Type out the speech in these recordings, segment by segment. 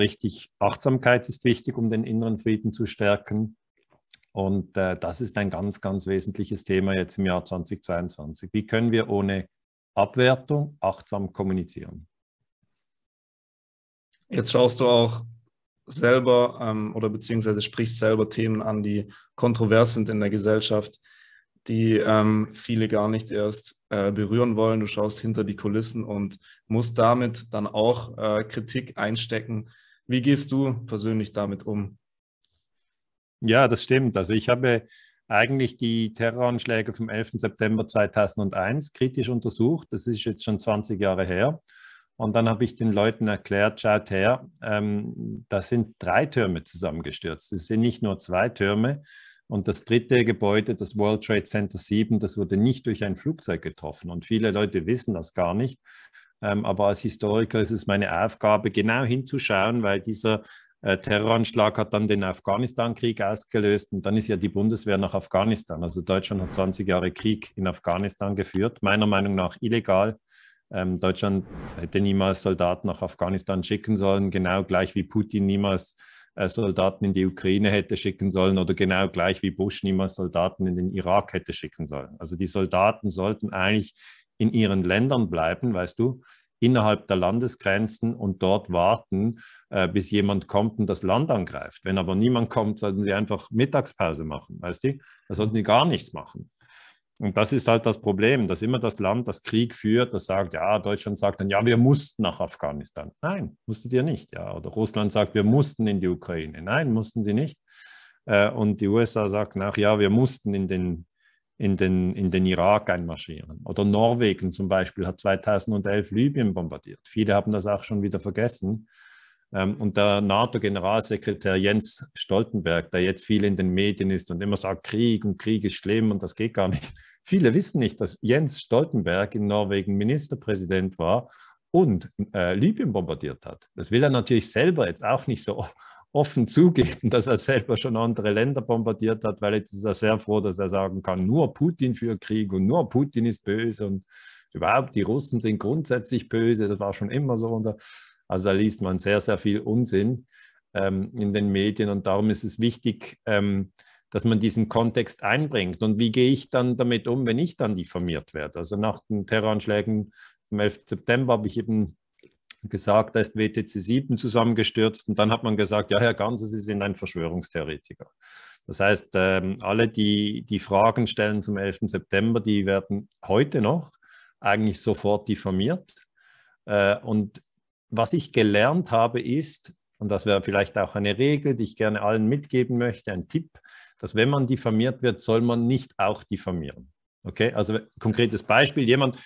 richtig, Achtsamkeit ist wichtig, um den inneren Frieden zu stärken. Und äh, das ist ein ganz, ganz wesentliches Thema jetzt im Jahr 2022. Wie können wir ohne Abwertung achtsam kommunizieren? Jetzt schaust du auch selber ähm, oder beziehungsweise sprichst selber Themen an, die kontrovers sind in der Gesellschaft, die ähm, viele gar nicht erst äh, berühren wollen. Du schaust hinter die Kulissen und musst damit dann auch äh, Kritik einstecken, wie gehst du persönlich damit um? Ja, das stimmt. Also ich habe eigentlich die Terroranschläge vom 11. September 2001 kritisch untersucht. Das ist jetzt schon 20 Jahre her. Und dann habe ich den Leuten erklärt, schaut her, ähm, da sind drei Türme zusammengestürzt. Es sind nicht nur zwei Türme. Und das dritte Gebäude, das World Trade Center 7, das wurde nicht durch ein Flugzeug getroffen. Und viele Leute wissen das gar nicht. Ähm, aber als Historiker ist es meine Aufgabe, genau hinzuschauen, weil dieser äh, Terroranschlag hat dann den Afghanistan-Krieg ausgelöst und dann ist ja die Bundeswehr nach Afghanistan. Also Deutschland hat 20 Jahre Krieg in Afghanistan geführt, meiner Meinung nach illegal. Ähm, Deutschland hätte niemals Soldaten nach Afghanistan schicken sollen, genau gleich wie Putin niemals äh, Soldaten in die Ukraine hätte schicken sollen oder genau gleich wie Bush niemals Soldaten in den Irak hätte schicken sollen. Also die Soldaten sollten eigentlich in ihren Ländern bleiben, weißt du, innerhalb der Landesgrenzen und dort warten, äh, bis jemand kommt und das Land angreift. Wenn aber niemand kommt, sollten sie einfach Mittagspause machen, weißt du? Da sollten sie gar nichts machen. Und das ist halt das Problem, dass immer das Land, das Krieg führt, das sagt, ja, Deutschland sagt dann, ja, wir mussten nach Afghanistan. Nein, musstet ihr nicht. Ja. Oder Russland sagt, wir mussten in die Ukraine. Nein, mussten sie nicht. Äh, und die USA sagt nach, ja, wir mussten in den in den, in den Irak einmarschieren. Oder Norwegen zum Beispiel hat 2011 Libyen bombardiert. Viele haben das auch schon wieder vergessen. Ähm, und der NATO-Generalsekretär Jens Stoltenberg, der jetzt viel in den Medien ist und immer sagt, Krieg und Krieg ist schlimm und das geht gar nicht. Viele wissen nicht, dass Jens Stoltenberg in Norwegen Ministerpräsident war und äh, Libyen bombardiert hat. Das will er natürlich selber jetzt auch nicht so offen zugeben, dass er selber schon andere Länder bombardiert hat, weil jetzt ist er sehr froh, dass er sagen kann, nur Putin für Krieg und nur Putin ist böse und überhaupt die Russen sind grundsätzlich böse, das war schon immer so. Und so. Also da liest man sehr, sehr viel Unsinn ähm, in den Medien und darum ist es wichtig, ähm, dass man diesen Kontext einbringt. Und wie gehe ich dann damit um, wenn ich dann diffamiert werde? Also nach den Terroranschlägen vom 11. September habe ich eben gesagt, da ist WTC 7 zusammengestürzt und dann hat man gesagt, ja, Herr Ganser, Sie sind ein Verschwörungstheoretiker. Das heißt, ähm, alle, die die Fragen stellen zum 11. September, die werden heute noch eigentlich sofort diffamiert. Äh, und was ich gelernt habe, ist, und das wäre vielleicht auch eine Regel, die ich gerne allen mitgeben möchte, ein Tipp, dass wenn man diffamiert wird, soll man nicht auch diffamieren. Okay, also konkretes Beispiel, jemand,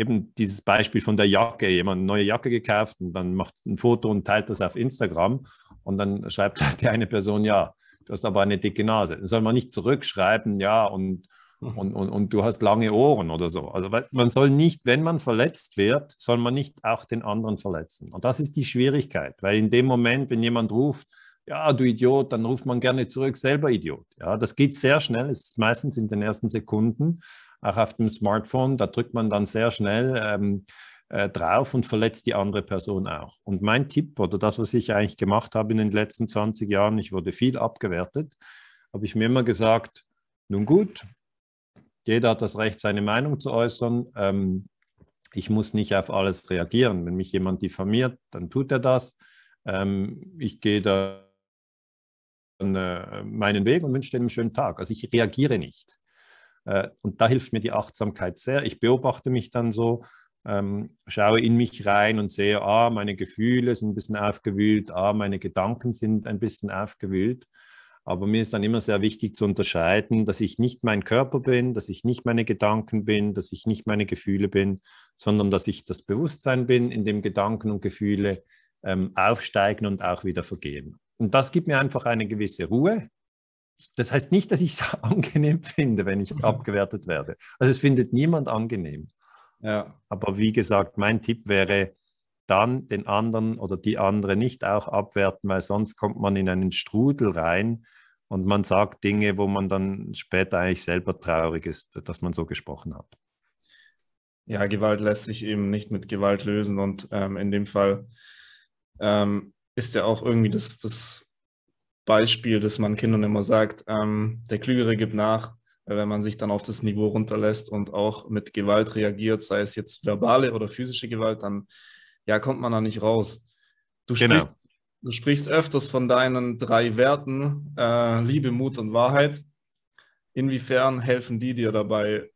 eben dieses Beispiel von der Jacke, jemand eine neue Jacke gekauft und dann macht ein Foto und teilt das auf Instagram und dann schreibt die eine Person, ja, du hast aber eine dicke Nase. Dann soll man nicht zurückschreiben, ja, und, mhm. und, und, und du hast lange Ohren oder so. Also man soll nicht, wenn man verletzt wird, soll man nicht auch den anderen verletzen. Und das ist die Schwierigkeit, weil in dem Moment, wenn jemand ruft, ja, du Idiot, dann ruft man gerne zurück, selber Idiot. Ja, das geht sehr schnell, es ist meistens in den ersten Sekunden auch auf dem Smartphone, da drückt man dann sehr schnell ähm, äh, drauf und verletzt die andere Person auch. Und mein Tipp oder das, was ich eigentlich gemacht habe in den letzten 20 Jahren, ich wurde viel abgewertet, habe ich mir immer gesagt, nun gut, jeder hat das Recht, seine Meinung zu äußern. Ähm, ich muss nicht auf alles reagieren. Wenn mich jemand diffamiert, dann tut er das. Ähm, ich gehe da äh, meinen Weg und wünsche dir einen schönen Tag. Also ich reagiere nicht. Äh, und da hilft mir die Achtsamkeit sehr. Ich beobachte mich dann so, ähm, schaue in mich rein und sehe, ah, meine Gefühle sind ein bisschen aufgewühlt, ah, meine Gedanken sind ein bisschen aufgewühlt. Aber mir ist dann immer sehr wichtig zu unterscheiden, dass ich nicht mein Körper bin, dass ich nicht meine Gedanken bin, dass ich nicht meine Gefühle bin, sondern dass ich das Bewusstsein bin, in dem Gedanken und Gefühle ähm, aufsteigen und auch wieder vergehen. Und das gibt mir einfach eine gewisse Ruhe, das heißt nicht, dass ich es angenehm finde, wenn ich mhm. abgewertet werde. Also es findet niemand angenehm. Ja. Aber wie gesagt, mein Tipp wäre, dann den anderen oder die andere nicht auch abwerten, weil sonst kommt man in einen Strudel rein und man sagt Dinge, wo man dann später eigentlich selber traurig ist, dass man so gesprochen hat. Ja, Gewalt lässt sich eben nicht mit Gewalt lösen und ähm, in dem Fall ähm, ist ja auch irgendwie das, das Beispiel, das man Kindern immer sagt, ähm, der Klügere gibt nach, äh, wenn man sich dann auf das Niveau runterlässt und auch mit Gewalt reagiert, sei es jetzt verbale oder physische Gewalt, dann ja, kommt man da nicht raus. Du, genau. sprichst, du sprichst öfters von deinen drei Werten, äh, Liebe, Mut und Wahrheit. Inwiefern helfen die dir dabei,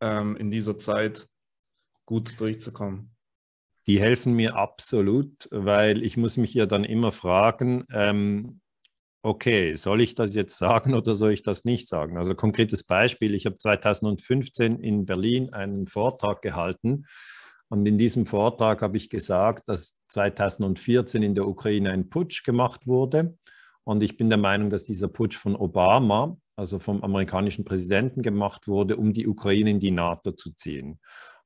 ähm, in dieser Zeit gut durchzukommen? Die helfen mir absolut, weil ich muss mich ja dann immer fragen, ähm, okay, soll ich das jetzt sagen oder soll ich das nicht sagen? Also konkretes Beispiel, ich habe 2015 in Berlin einen Vortrag gehalten und in diesem Vortrag habe ich gesagt, dass 2014 in der Ukraine ein Putsch gemacht wurde und ich bin der Meinung, dass dieser Putsch von Obama, also vom amerikanischen Präsidenten gemacht wurde, um die Ukraine in die NATO zu ziehen.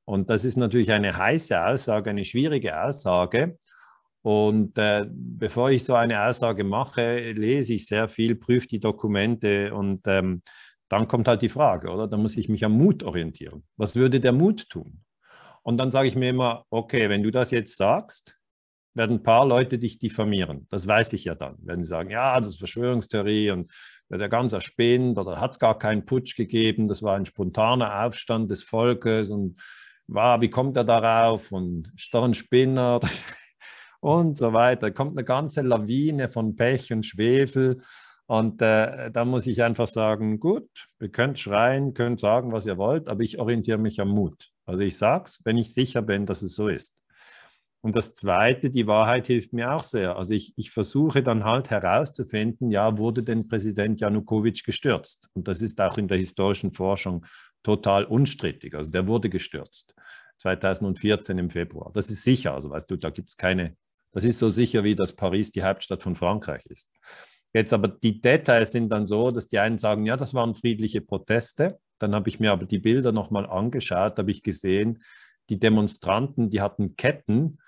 Und das ist natürlich eine heiße Aussage, eine schwierige Aussage. Und äh, bevor ich so eine Aussage mache, lese ich sehr viel, prüfe die Dokumente und ähm, dann kommt halt die Frage, oder? Dann muss ich mich am Mut orientieren. Was würde der Mut tun? Und dann sage ich mir immer, okay, wenn du das jetzt sagst, werden ein paar Leute dich diffamieren. Das weiß ich ja dann. Werden sie sagen, ja, das ist Verschwörungstheorie und der ganze spinnt oder hat es gar keinen Putsch gegeben, das war ein spontaner Aufstand des Volkes und wow, wie kommt er darauf und Stirnspinner. Das und so weiter. Kommt eine ganze Lawine von Pech und Schwefel. Und äh, da muss ich einfach sagen, gut, ihr könnt schreien, könnt sagen, was ihr wollt, aber ich orientiere mich am Mut. Also ich sage es, wenn ich sicher bin, dass es so ist. Und das Zweite, die Wahrheit hilft mir auch sehr. Also ich, ich versuche dann halt herauszufinden, ja, wurde denn Präsident Janukowitsch gestürzt? Und das ist auch in der historischen Forschung total unstrittig. Also der wurde gestürzt. 2014 im Februar. Das ist sicher. Also weißt du, da gibt es keine das ist so sicher wie, dass Paris die Hauptstadt von Frankreich ist. Jetzt aber die Details sind dann so, dass die einen sagen, ja, das waren friedliche Proteste. Dann habe ich mir aber die Bilder nochmal angeschaut, habe ich gesehen, die Demonstranten, die hatten Ketten,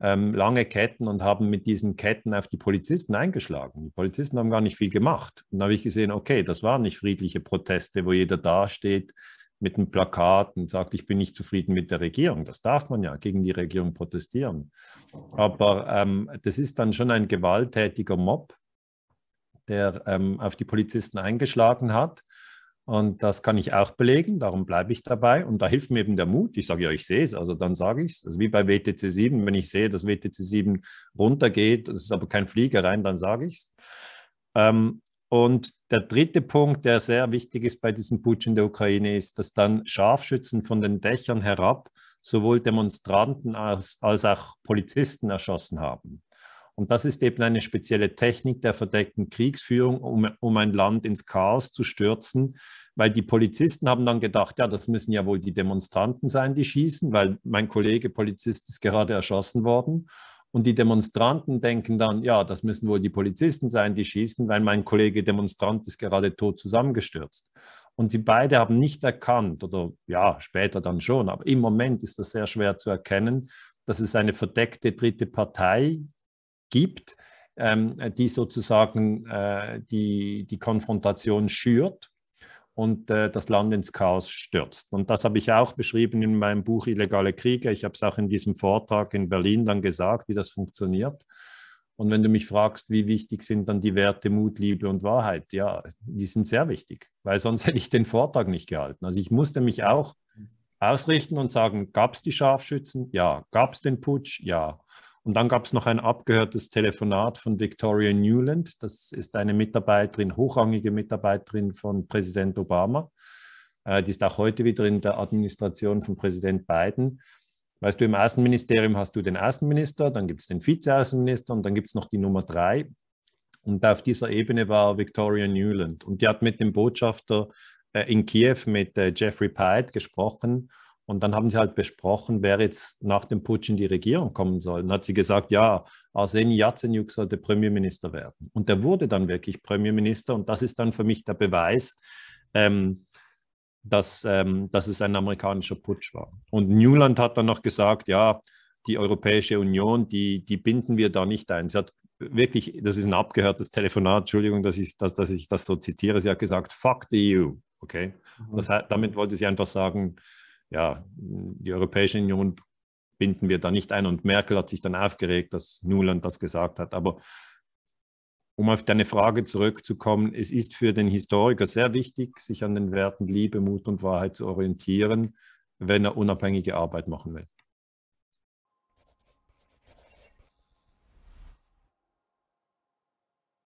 ähm, lange Ketten und haben mit diesen Ketten auf die Polizisten eingeschlagen. Die Polizisten haben gar nicht viel gemacht. Und dann habe ich gesehen, okay, das waren nicht friedliche Proteste, wo jeder dasteht, mit einem Plakat und sagt, ich bin nicht zufrieden mit der Regierung. Das darf man ja gegen die Regierung protestieren. Aber ähm, das ist dann schon ein gewalttätiger Mob, der ähm, auf die Polizisten eingeschlagen hat. Und das kann ich auch belegen, darum bleibe ich dabei. Und da hilft mir eben der Mut. Ich sage, ja, ich sehe es, also dann sage ich es. Also wie bei WTC 7, wenn ich sehe, dass WTC 7 runtergeht, es ist aber kein Flieger rein, dann sage ich es. Ähm, und der dritte Punkt, der sehr wichtig ist bei diesem Putsch in der Ukraine, ist, dass dann Scharfschützen von den Dächern herab sowohl Demonstranten als, als auch Polizisten erschossen haben. Und das ist eben eine spezielle Technik der verdeckten Kriegsführung, um, um ein Land ins Chaos zu stürzen, weil die Polizisten haben dann gedacht, ja, das müssen ja wohl die Demonstranten sein, die schießen, weil mein Kollege Polizist ist gerade erschossen worden. Und die Demonstranten denken dann, ja, das müssen wohl die Polizisten sein, die schießen, weil mein Kollege Demonstrant ist gerade tot zusammengestürzt. Und sie beide haben nicht erkannt, oder ja, später dann schon, aber im Moment ist das sehr schwer zu erkennen, dass es eine verdeckte dritte Partei gibt, ähm, die sozusagen äh, die, die Konfrontation schürt und äh, das Land ins Chaos stürzt. Und das habe ich auch beschrieben in meinem Buch Illegale Kriege. Ich habe es auch in diesem Vortrag in Berlin dann gesagt, wie das funktioniert. Und wenn du mich fragst, wie wichtig sind dann die Werte Mut, Liebe und Wahrheit, ja, die sind sehr wichtig, weil sonst hätte ich den Vortrag nicht gehalten. Also ich musste mich auch ausrichten und sagen, gab es die Scharfschützen? Ja. Gab es den Putsch? Ja. Und dann gab es noch ein abgehörtes Telefonat von Victoria Newland. Das ist eine Mitarbeiterin, hochrangige Mitarbeiterin von Präsident Obama. Äh, die ist auch heute wieder in der Administration von Präsident Biden. Weißt du, im Außenministerium hast du den Außenminister, dann gibt es den Vizeaußenminister und dann gibt es noch die Nummer drei. Und auf dieser Ebene war Victoria Newland. Und die hat mit dem Botschafter äh, in Kiew, mit äh, Jeffrey Pyatt, gesprochen und dann haben sie halt besprochen, wer jetzt nach dem Putsch in die Regierung kommen soll. Und dann hat sie gesagt, ja, Arseni Yatsenyuk sollte Premierminister werden. Und der wurde dann wirklich Premierminister. Und das ist dann für mich der Beweis, ähm, dass, ähm, dass es ein amerikanischer Putsch war. Und Newland hat dann noch gesagt, ja, die Europäische Union, die, die binden wir da nicht ein. Sie hat wirklich, das ist ein abgehörtes Telefonat, Entschuldigung, dass ich, dass, dass ich das so zitiere, sie hat gesagt, fuck the EU. Okay, mhm. das, damit wollte sie einfach sagen, ja, die Europäische Union binden wir da nicht ein. Und Merkel hat sich dann aufgeregt, dass Nuland das gesagt hat. Aber um auf deine Frage zurückzukommen, es ist für den Historiker sehr wichtig, sich an den Werten Liebe, Mut und Wahrheit zu orientieren, wenn er unabhängige Arbeit machen will.